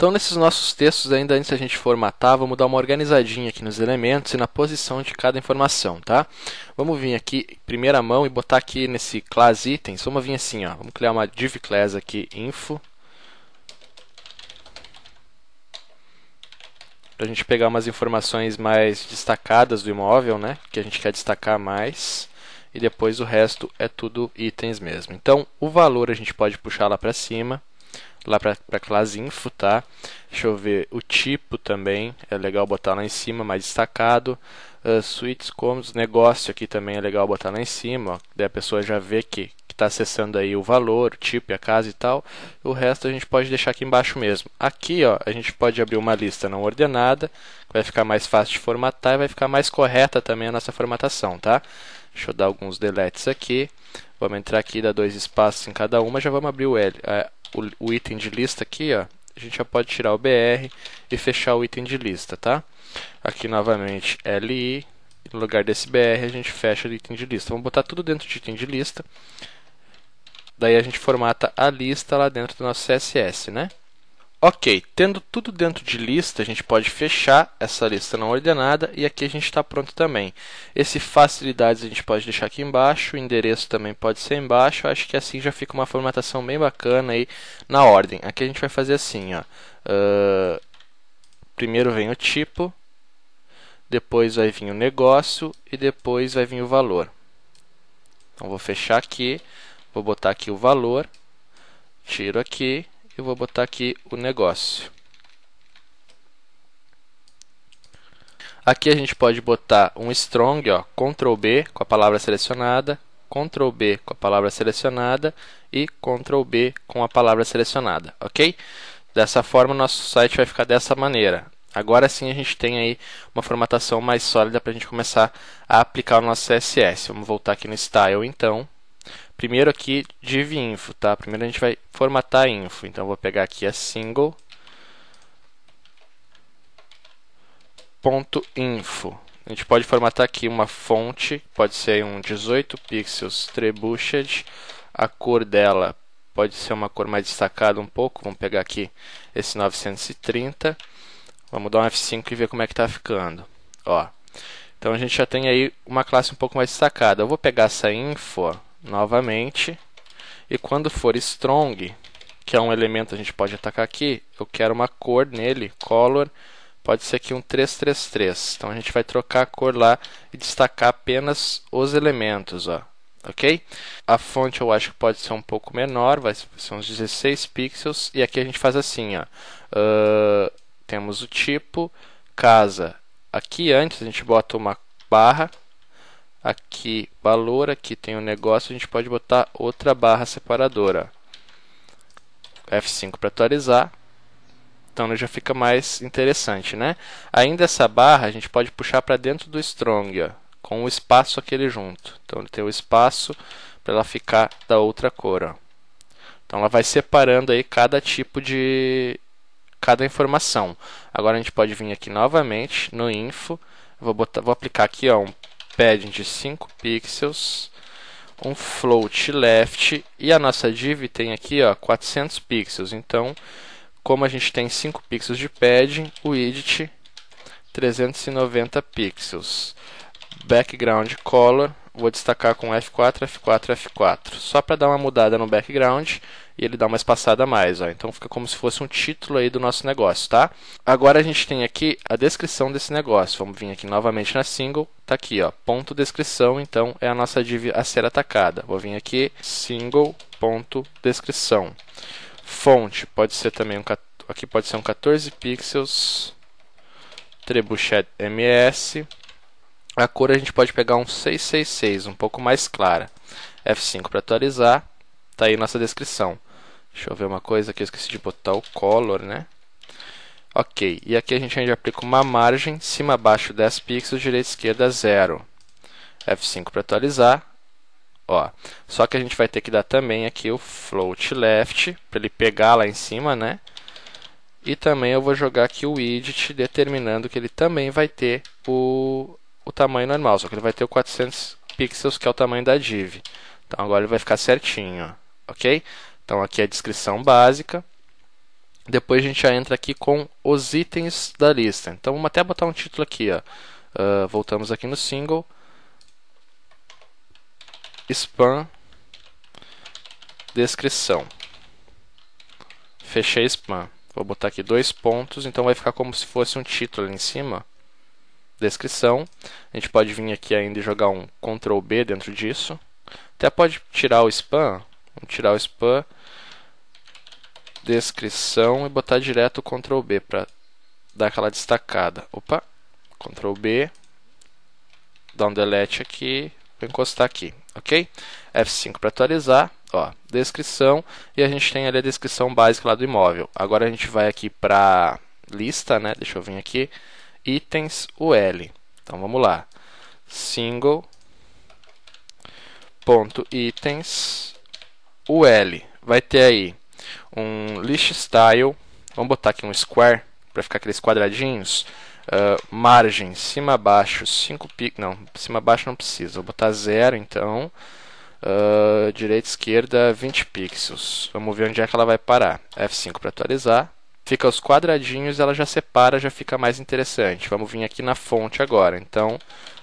Então, nesses nossos textos, ainda antes da gente formatar, vamos dar uma organizadinha aqui nos elementos e na posição de cada informação, tá? Vamos vir aqui, primeira mão, e botar aqui nesse class itens, vamos vir assim, ó, vamos criar uma div class aqui, info, para a gente pegar umas informações mais destacadas do imóvel, né, que a gente quer destacar mais, e depois o resto é tudo itens mesmo. Então, o valor a gente pode puxar lá para cima, lá para a classe info, tá? Deixa eu ver o tipo também, é legal botar lá em cima, mais destacado. Uh, suítes, cômodos, negócio aqui também é legal botar lá em cima, ó. daí a pessoa já vê que está acessando aí o valor, o tipo, a casa e tal. O resto a gente pode deixar aqui embaixo mesmo. Aqui, ó, a gente pode abrir uma lista não ordenada, que vai ficar mais fácil de formatar e vai ficar mais correta também a nossa formatação, tá? Deixa eu dar alguns deletes aqui. Vamos entrar aqui, dar dois espaços em cada uma, já vamos abrir o L, eh, o, o item de lista aqui, ó, a gente já pode tirar o BR e fechar o item de lista, tá? Aqui novamente LI, no lugar desse BR a gente fecha o item de lista. Vamos botar tudo dentro de item de lista. Daí a gente formata a lista lá dentro do nosso CSS, né? Ok, tendo tudo dentro de lista, a gente pode fechar essa lista não ordenada e aqui a gente está pronto também. Esse facilidades a gente pode deixar aqui embaixo, o endereço também pode ser embaixo, acho que assim já fica uma formatação bem bacana aí na ordem. Aqui a gente vai fazer assim, ó. Uh, primeiro vem o tipo, depois vai vir o negócio e depois vai vir o valor. Então vou fechar aqui, vou botar aqui o valor, tiro aqui, eu vou botar aqui o negócio. Aqui a gente pode botar um strong, ó, Ctrl B com a palavra selecionada, Ctrl B com a palavra selecionada e Ctrl B com a palavra selecionada, ok? Dessa forma, o nosso site vai ficar dessa maneira. Agora sim a gente tem aí uma formatação mais sólida para a gente começar a aplicar o nosso CSS. Vamos voltar aqui no Style então primeiro aqui div info, tá? Primeiro a gente vai formatar a info. Então vou pegar aqui a single ponto info. A gente pode formatar aqui uma fonte, pode ser um 18 pixels trebuchet. A cor dela pode ser uma cor mais destacada um pouco. Vamos pegar aqui esse 930. Vamos dar um F5 e ver como é que está ficando. Ó. Então a gente já tem aí uma classe um pouco mais destacada. Eu vou pegar essa info, novamente. E quando for strong, que é um elemento a gente pode atacar aqui, eu quero uma cor nele, color, pode ser aqui um 333. Então a gente vai trocar a cor lá e destacar apenas os elementos, ó. Ok? A fonte eu acho que pode ser um pouco menor, vai ser uns 16 pixels. E aqui a gente faz assim, ó. Uh, temos o tipo, casa. Aqui antes a gente bota uma barra aqui valor, aqui tem o um negócio, a gente pode botar outra barra separadora. F5 para atualizar. Então já fica mais interessante, né? Ainda essa barra a gente pode puxar para dentro do strong, ó, com o espaço aquele junto. Então ele tem o espaço para ela ficar da outra cor, ó. Então ela vai separando aí cada tipo de cada informação. Agora a gente pode vir aqui novamente no info, vou botar, vou aplicar aqui, ó, um padding de 5 pixels, um float left e a nossa div tem aqui ó, 400 pixels. Então, como a gente tem 5 pixels de padding, o edit 390 pixels. Background color, vou destacar com F4, F4, F4. Só para dar uma mudada no background, e ele dá uma espaçada a mais, ó. Então fica como se fosse um título aí do nosso negócio, tá? Agora a gente tem aqui a descrição desse negócio. Vamos vir aqui novamente na single, tá aqui, ó, ponto descrição, então é a nossa div a ser atacada. Vou vir aqui single ponto descrição. Fonte pode ser também um aqui pode ser um 14 pixels trebuchet ms. A cor a gente pode pegar um 666, um pouco mais clara. F5 para atualizar. Tá aí nossa descrição. Deixa eu ver uma coisa que eu esqueci de botar o color, né? Ok, e aqui a gente ainda aplica uma margem, cima, baixo 10 pixels, direita, esquerda 0. F5 para atualizar. Ó, só que a gente vai ter que dar também aqui o float left, para ele pegar lá em cima, né? E também eu vou jogar aqui o widget, determinando que ele também vai ter o, o tamanho normal, só que ele vai ter o 400 pixels, que é o tamanho da div. Então agora ele vai ficar certinho, ok? Então aqui é a descrição básica. Depois a gente já entra aqui com os itens da lista. Então vamos até botar um título aqui. Ó. Uh, voltamos aqui no single. Spam. Descrição. Fechei spam. Vou botar aqui dois pontos, então vai ficar como se fosse um título ali em cima. Descrição. A gente pode vir aqui ainda e jogar um Ctrl B dentro disso. Até pode tirar o spam. Vamos tirar o spam descrição e botar direto o Ctrl B para dar aquela destacada. Opa, Ctrl B, dá um delete aqui, vou encostar aqui, ok? F5 para atualizar, ó, descrição, e a gente tem ali a descrição básica lá do imóvel. Agora a gente vai aqui para lista, né, deixa eu vir aqui, itens UL. Então vamos lá, single ponto itens UL. Vai ter aí um list style, vamos botar aqui um square para ficar aqueles quadradinhos. Uh, margem, cima, baixo, 5 pixels, não, cima, baixo não precisa, vou botar 0 então, uh, direita, esquerda, 20 pixels, vamos ver onde é que ela vai parar, F5 para atualizar, fica os quadradinhos, ela já separa, já fica mais interessante, vamos vir aqui na fonte agora, então,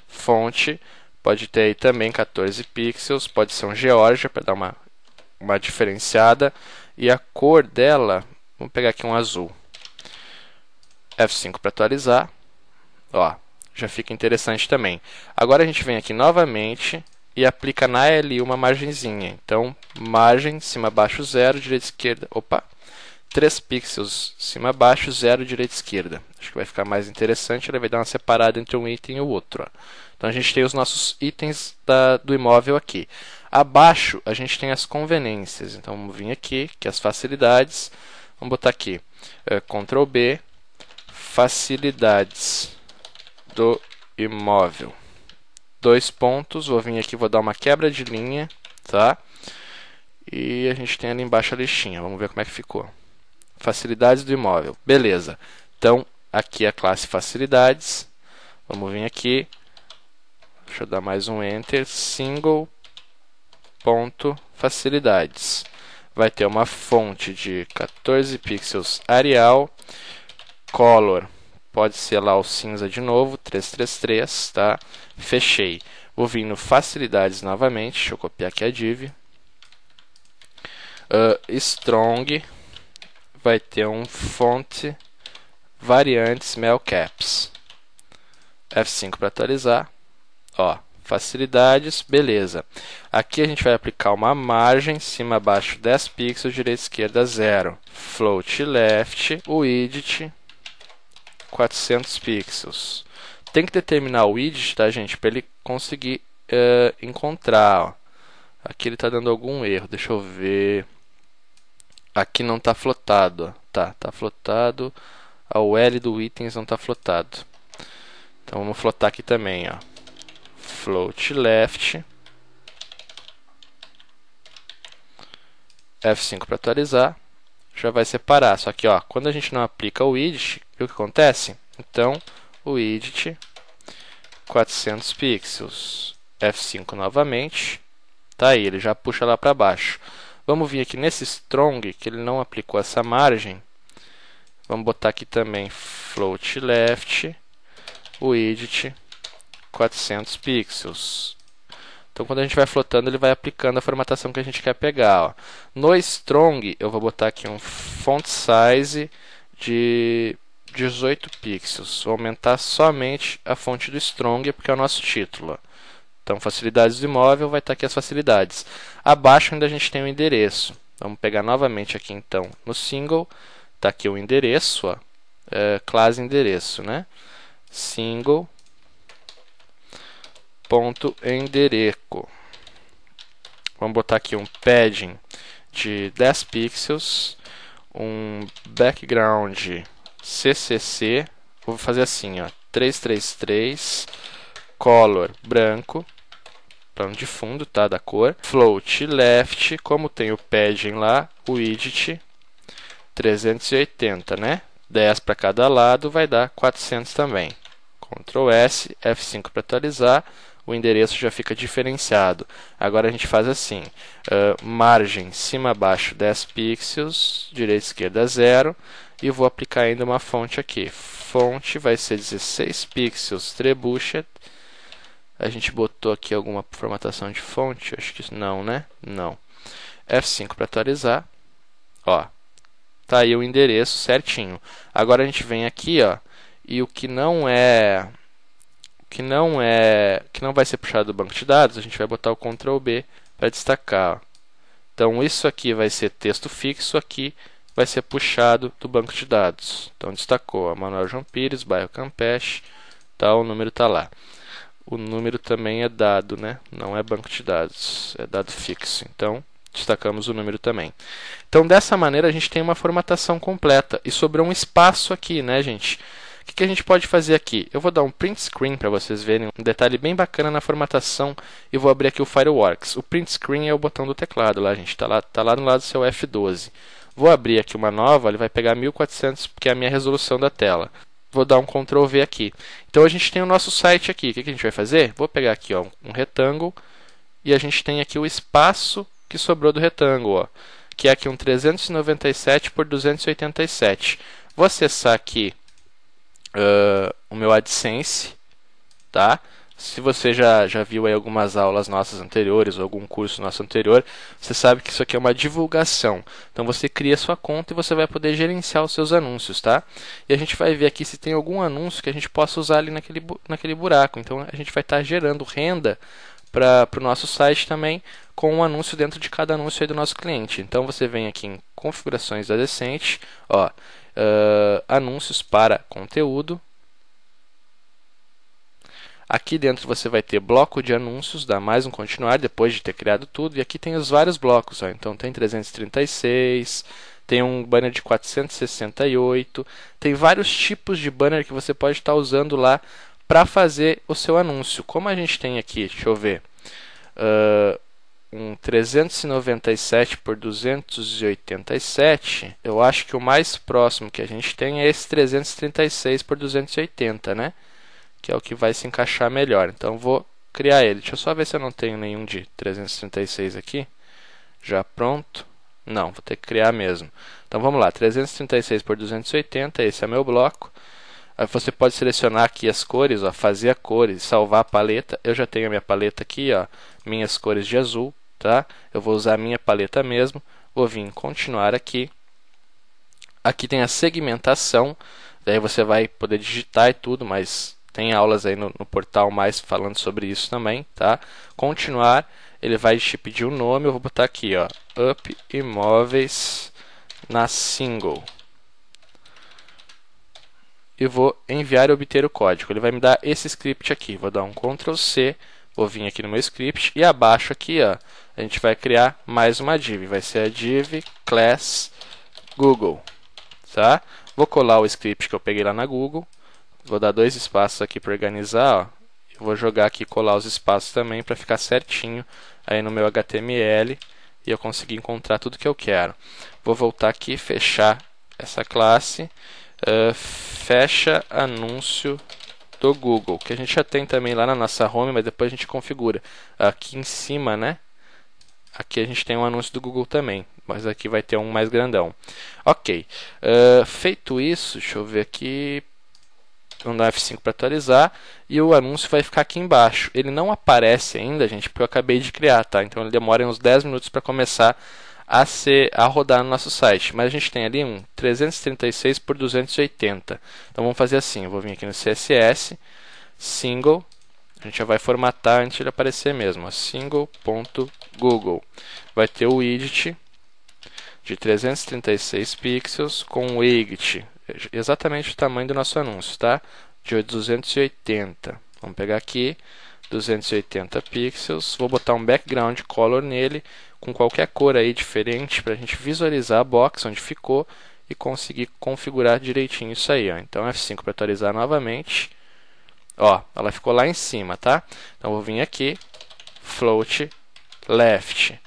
fonte, pode ter aí também 14 pixels, pode ser um Georgia para dar uma, uma diferenciada, e a cor dela, vamos pegar aqui um azul. F5 para atualizar. Ó, já fica interessante também. Agora a gente vem aqui novamente e aplica na L uma margenzinha. Então, margem, cima, baixo, zero, direita, esquerda. Opa! 3 pixels, cima, baixo, zero, direita, esquerda. Acho que vai ficar mais interessante. Ele vai dar uma separada entre um item e o outro. Ó. Então, a gente tem os nossos itens da, do imóvel aqui. Abaixo a gente tem as conveniências. Então vamos vir aqui, que é as facilidades. Vamos botar aqui, é, Ctrl B, facilidades do imóvel. Dois pontos, vou vir aqui, vou dar uma quebra de linha, tá? E a gente tem ali embaixo a listinha, vamos ver como é que ficou. Facilidades do imóvel, beleza. Então, aqui é a classe facilidades, vamos vir aqui, deixa eu dar mais um Enter, single Facilidades. Vai ter uma fonte de 14 pixels Arial, Color, pode ser lá o cinza de novo, 333, tá? Fechei. Vou vir no Facilidades novamente, deixa eu copiar aqui a div. Uh, strong, vai ter um fonte variantes caps F5 para atualizar. Ó, facilidades, beleza. Aqui a gente vai aplicar uma margem, cima, baixo 10 pixels, direita, esquerda 0. Float left, widget, 400 pixels. Tem que determinar o width, tá gente, para ele conseguir uh, encontrar. Ó. Aqui ele está dando algum erro, deixa eu ver. Aqui não está flotado, ó. tá, tá flotado. a L do itens não está flotado. Então vamos flotar aqui também, ó float left. F5 para atualizar. Já vai separar. Só que ó, quando a gente não aplica o widget, o que acontece? Então, o widget 400 pixels. F5 novamente. Tá aí, ele já puxa lá para baixo. Vamos vir aqui nesse strong, que ele não aplicou essa margem. Vamos botar aqui também float left, o widget 400 pixels. Então, quando a gente vai flotando, ele vai aplicando a formatação que a gente quer pegar. Ó. No Strong, eu vou botar aqui um font size de 18 pixels. Vou aumentar somente a fonte do Strong, porque é o nosso título. Então, facilidades do imóvel, vai estar tá aqui as facilidades. Abaixo ainda a gente tem o endereço. Vamos pegar novamente aqui, então, no single. Está aqui o endereço, ó. É, classe endereço, né? Single ponto endereço. Vamos botar aqui um padding de 10 pixels, um background CCC, vou fazer assim, ó, 333 color branco, plano de fundo, tá, da cor, float left, como tem o padding lá, o widget 380, né? 10 para cada lado vai dar 400 também. Ctrl S, F5 para atualizar, o endereço já fica diferenciado. Agora a gente faz assim, uh, margem cima, baixo 10 pixels, direita, esquerda 0, e vou aplicar ainda uma fonte aqui. Fonte vai ser 16 pixels trebuchet. A gente botou aqui alguma formatação de fonte, acho que não, né? Não. F5 para atualizar. Ó, tá aí o endereço certinho. Agora a gente vem aqui, ó, e o que não é que não é que não vai ser puxado do banco de dados, a gente vai botar o Ctrl B para destacar. Então isso aqui vai ser texto fixo, aqui vai ser puxado do banco de dados. Então destacou a Manuel João Pires, bairro Campeche, tá, o número está lá. O número também é dado, né? não é banco de dados, é dado fixo. Então destacamos o número também. Então dessa maneira a gente tem uma formatação completa e sobrou um espaço aqui, né, gente? O que, que a gente pode fazer aqui? Eu vou dar um print screen para vocês verem um detalhe bem bacana na formatação e vou abrir aqui o Fireworks. O print screen é o botão do teclado lá, gente. Está lá, tá lá no lado do seu F12. Vou abrir aqui uma nova, ele vai pegar 1400, porque é a minha resolução da tela. Vou dar um Ctrl V aqui. Então a gente tem o nosso site aqui. O que, que a gente vai fazer? Vou pegar aqui ó, um retângulo e a gente tem aqui o espaço que sobrou do retângulo, ó, que é aqui um 397 por 287. Vou acessar aqui uh, o meu AdSense, tá? Se você já, já viu aí algumas aulas nossas anteriores, ou algum curso nosso anterior, você sabe que isso aqui é uma divulgação. Então você cria sua conta e você vai poder gerenciar os seus anúncios, tá? E a gente vai ver aqui se tem algum anúncio que a gente possa usar ali naquele, naquele buraco. Então a gente vai estar tá gerando renda para o nosso site também com um anúncio dentro de cada anúncio do nosso cliente. Então você vem aqui em configurações da Decente, ó, uh, anúncios para conteúdo. Aqui dentro você vai ter bloco de anúncios, dá mais um continuar depois de ter criado tudo. E aqui tem os vários blocos, ó. então tem 336, tem um banner de 468, tem vários tipos de banner que você pode estar usando lá para fazer o seu anúncio. Como a gente tem aqui, deixa eu ver, uh, um 397 por 287, eu acho que o mais próximo que a gente tem é esse 336 por 280, né? Que é o que vai se encaixar melhor. Então vou criar ele. Deixa eu só ver se eu não tenho nenhum de 336 aqui. Já pronto. Não, vou ter que criar mesmo. Então vamos lá, 336 por 280, esse é meu bloco. Aí ah, você pode selecionar aqui as cores, ó, fazer a cores, salvar a paleta. Eu já tenho a minha paleta aqui, ó, minhas cores de azul tá? Eu vou usar a minha paleta mesmo, vou vir continuar aqui. Aqui tem a segmentação, daí você vai poder digitar e tudo, mas tem aulas aí no, no portal mais falando sobre isso também, tá? Continuar, ele vai te pedir o um nome, eu vou botar aqui, ó, Up Imóveis na Single. E vou enviar e obter o código. Ele vai me dar esse script aqui. Vou dar um Ctrl C, Vou vir aqui no meu script e abaixo aqui, ó, a gente vai criar mais uma div. Vai ser a div class Google, tá? Vou colar o script que eu peguei lá na Google. Vou dar dois espaços aqui para organizar, ó. Vou jogar aqui colar os espaços também para ficar certinho aí no meu HTML e eu conseguir encontrar tudo que eu quero. Vou voltar aqui, fechar essa classe, uh, fecha anúncio do Google, que a gente já tem também lá na nossa home, mas depois a gente configura. Aqui em cima, né? Aqui a gente tem um anúncio do Google também, mas aqui vai ter um mais grandão. Ok, uh, feito isso, deixa eu ver aqui. Vamos dar F5 para atualizar e o anúncio vai ficar aqui embaixo. Ele não aparece ainda, gente, porque eu acabei de criar, tá? Então ele demora uns 10 minutos para começar a a, ser, a rodar no nosso site. Mas a gente tem ali um 336 por 280. Então vamos fazer assim, eu vou vir aqui no CSS, single, a gente já vai formatar antes de aparecer mesmo, single.google. Vai ter o widget de 336 pixels com o widget, exatamente o tamanho do nosso anúncio, tá? De 280. Vamos pegar aqui, 280 pixels, vou botar um background color nele, com qualquer cor aí diferente para a gente visualizar a box onde ficou e conseguir configurar direitinho isso aí. Ó. Então F5 para atualizar novamente. Ó, ela ficou lá em cima, tá? Então vou vir aqui, float left.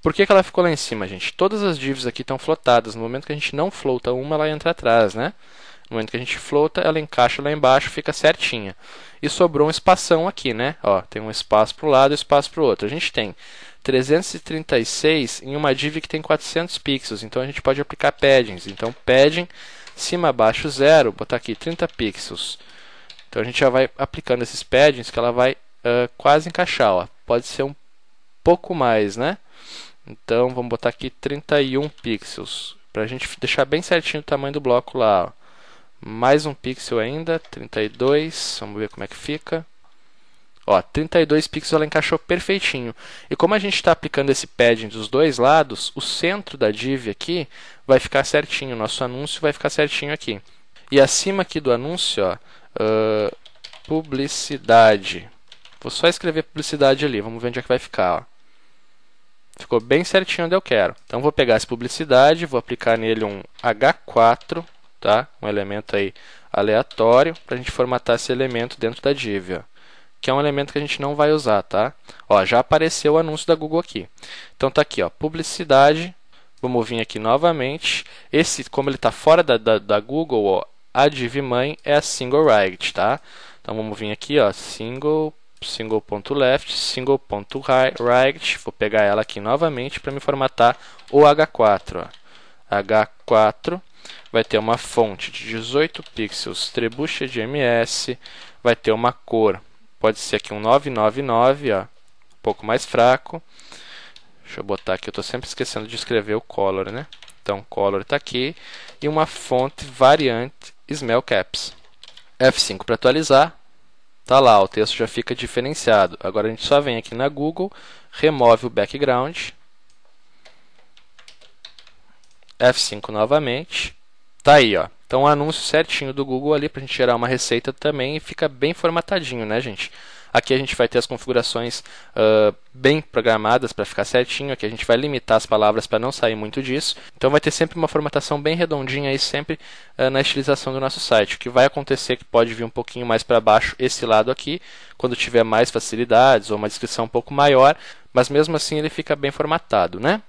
Por que, que ela ficou lá em cima, gente? Todas as divs aqui estão flotadas. No momento que a gente não floata uma, ela entra atrás, né? No momento que a gente flota, ela encaixa lá embaixo, fica certinha. E sobrou um espação aqui, né? Ó, tem um espaço para o lado e um espaço para o outro. A gente tem 336 em uma div que tem 400 pixels. Então a gente pode aplicar paddings. Então padding cima baixo zero, botar aqui 30 pixels. Então a gente já vai aplicando esses paddings que ela vai uh, quase encaixar, ó. Pode ser um pouco mais, né? Então vamos botar aqui 31 pixels para a gente deixar bem certinho o tamanho do bloco lá. Ó. Mais um pixel ainda, 32. Vamos ver como é que fica. Ó, 32 pixels ela encaixou perfeitinho. E como a gente está aplicando esse padding dos dois lados, o centro da div aqui vai ficar certinho, nosso anúncio vai ficar certinho aqui. E acima aqui do anúncio, ó, uh, publicidade. Vou só escrever publicidade ali, vamos ver onde é que vai ficar. Ó. Ficou bem certinho onde eu quero. Então vou pegar essa publicidade, vou aplicar nele um H4, tá? um elemento aí aleatório, para a gente formatar esse elemento dentro da div. Ó que é um elemento que a gente não vai usar, tá? Ó, já apareceu o anúncio da Google aqui. Então tá aqui, ó, publicidade. Vamos vir aqui novamente. Esse, como ele está fora da, da, da, Google, ó, div Mãe é a single right, tá? Então vamos vir aqui, ó, single single.left, single.right, vou pegar ela aqui novamente para me formatar o H4, ó. H4 vai ter uma fonte de 18 pixels, Trebuchet de ms, vai ter uma cor Pode ser aqui um 999, ó, um pouco mais fraco. Deixa eu botar aqui, eu estou sempre esquecendo de escrever o color, né? Então, color está aqui. E uma fonte variante Smell Caps. F5 para atualizar. Tá lá, o texto já fica diferenciado. Agora a gente só vem aqui na Google, remove o background. F5 novamente. Tá aí, ó. Então, o anúncio certinho do Google ali para a gente gerar uma receita também fica bem formatadinho, né, gente? Aqui a gente vai ter as configurações uh, bem programadas para ficar certinho. Aqui a gente vai limitar as palavras para não sair muito disso. Então vai ter sempre uma formatação bem redondinha aí, sempre uh, na estilização do nosso site. O que vai acontecer é que pode vir um pouquinho mais para baixo esse lado aqui, quando tiver mais facilidades ou uma descrição um pouco maior, mas mesmo assim ele fica bem formatado, né?